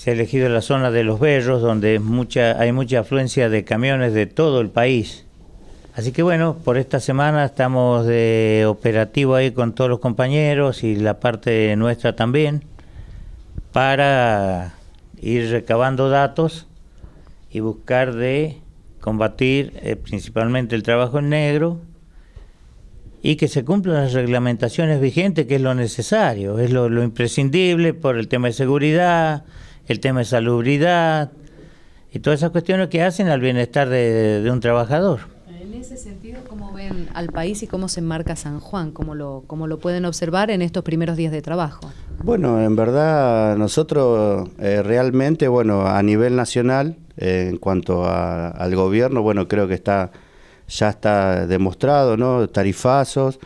Se ha elegido la zona de Los Berros, donde mucha, hay mucha afluencia de camiones de todo el país. Así que bueno, por esta semana estamos de operativo ahí con todos los compañeros y la parte nuestra también para ir recabando datos y buscar de combatir eh, principalmente el trabajo en negro y que se cumplan las reglamentaciones vigentes, que es lo necesario, es lo imprescindible por el tema de seguridad, el tema de salubridad y todas esas cuestiones que hacen al bienestar de, un trabajador. En ese sentido, ¿cómo ven al país y cómo se enmarca San Juan? ¿Cómo lo, lo pueden observar en estos primeros días de trabajo? Bueno, en verdad nosotros eh, realmente, bueno, a nivel nacional, eh, en cuanto al gobierno, bueno, creo que está ya está demostrado, ¿no? Tarifazos.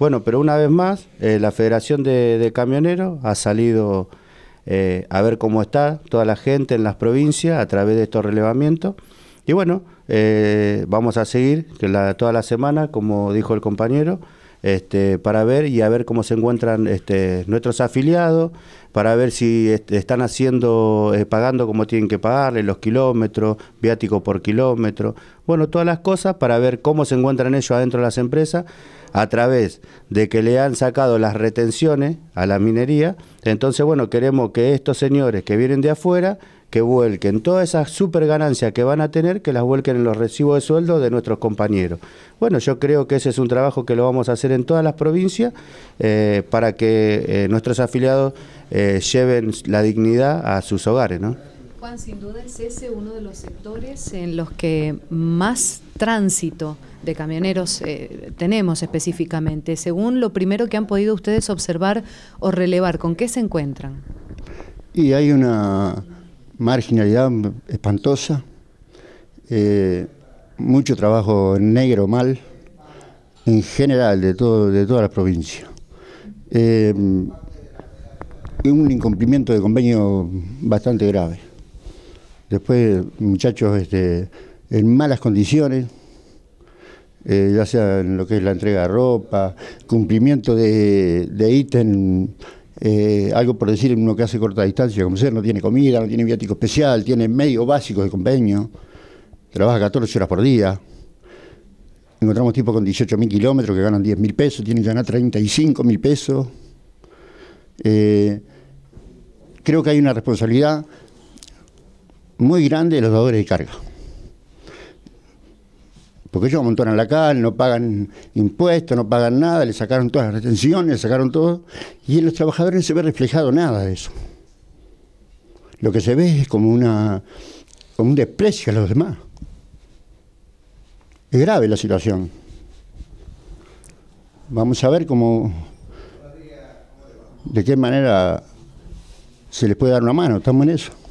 Bueno, pero una vez más, eh, la Federación de, de Camioneros ha salido eh, a ver cómo está toda la gente en las provincias a través de estos relevamientos. Y bueno, eh, vamos a seguir que toda la semana, como dijo el compañero, este, para ver y a ver cómo se encuentran este, nuestros afiliados, para ver si están haciendo, eh, pagando como tienen que pagarle, los kilómetros, viático por kilómetro, bueno, todas las cosas para ver cómo se encuentran ellos adentro de las empresas a través de que le han sacado las retenciones a la minería. Entonces, bueno, queremos que estos señores que vienen de afuera que vuelquen todas esas super ganancias que van a tener, que las vuelquen en los recibos de sueldo de nuestros compañeros. Bueno, yo creo que ese es un trabajo que lo vamos a hacer en todas las provincias eh, para que eh, nuestros afiliados eh, lleven la dignidad a sus hogares. ¿no? Juan, sin duda es ese uno de los sectores en los que más tránsito de camioneros tenemos específicamente? Según lo primero que han podido ustedes observar o relevar, ¿con qué se encuentran? Y hay una marginalidad espantosa, eh, mucho trabajo negro mal, en general de, todo, de toda la provincia. Eh, un incumplimiento de convenio bastante grave. Después, muchachos este, en malas condiciones, eh, ya sea en lo que es la entrega de ropa, cumplimiento de ítem eh, algo por decir, uno que hace corta distancia, como ser, no tiene comida, no tiene viático especial, tiene medio básico de convenio, trabaja 14 horas por día. Encontramos tipos con 18.000 mil kilómetros que ganan 10.000 pesos, tienen que ganar 35.000 pesos. Eh, creo que hay una responsabilidad muy grande de los dadores de carga porque ellos amontonan la cal, no pagan impuestos, no pagan nada, le sacaron todas las retenciones, le sacaron todo, y en los trabajadores no se ve reflejado nada de eso. Lo que se ve es como, una, como un desprecio a los demás. Es grave la situación. Vamos a ver cómo, de qué manera se les puede dar una mano, estamos en eso.